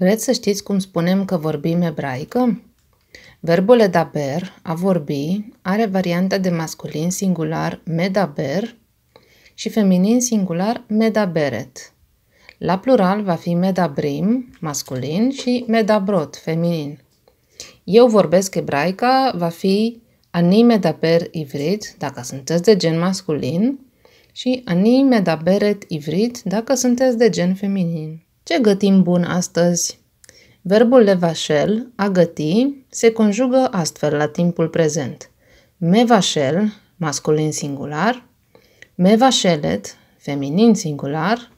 Vreți să știți cum spunem că vorbim ebraică? Verbul edaber, a vorbi, are varianta de masculin singular medaber și feminin singular medaberet. La plural va fi medabrim, masculin, și medabrot, feminin. Eu vorbesc ebraica va fi ani medaber ivrit, dacă sunteți de gen masculin, și ani medaberet ivrit, dacă sunteți de gen feminin. Ce gătim bun astăzi? Verbul levașel, a găti, se conjugă astfel la timpul prezent. Mevașel, masculin singular, mevașelet, feminin singular,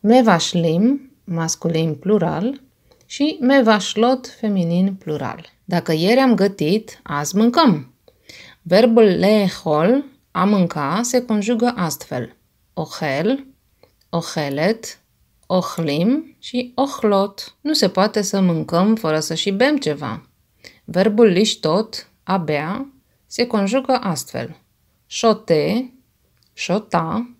mevașlim, masculin plural și mevașlot, feminin plural. Dacă ieri am gătit, azi mâncăm. Verbul lehol, a mânca, se conjugă astfel. Ohel, ohelet, Ohlim și ohlot. Nu se poate să mâncăm fără să și bem ceva. Verbul liștot, a bea, se conjugă astfel. Șote, șota,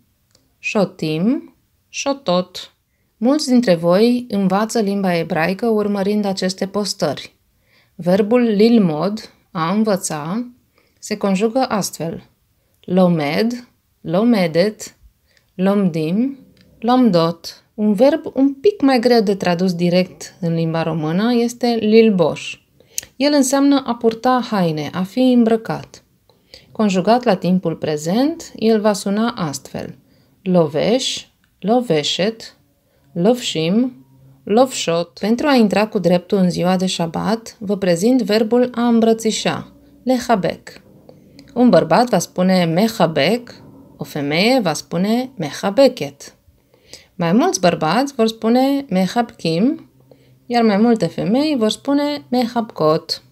șotim, șotot. Mulți dintre voi învață limba ebraică urmărind aceste postări. Verbul lilmod, a învăța, se conjugă astfel. Lomed, lomedet, lomdim, lomdot. Un verb un pic mai greu de tradus direct în limba română este lilboș. El înseamnă a purta haine, a fi îmbrăcat. Conjugat la timpul prezent, el va suna astfel. Loveș, loveșet, lovșim, lovșot. Pentru a intra cu dreptul în ziua de șabat, vă prezint verbul a îmbrățișa, lehabek. Un bărbat va spune mehabek, o femeie va spune mehabeket. Mai mulți bărbați vor spune mehab kim, iar mai multe femei vor spune mehab kot.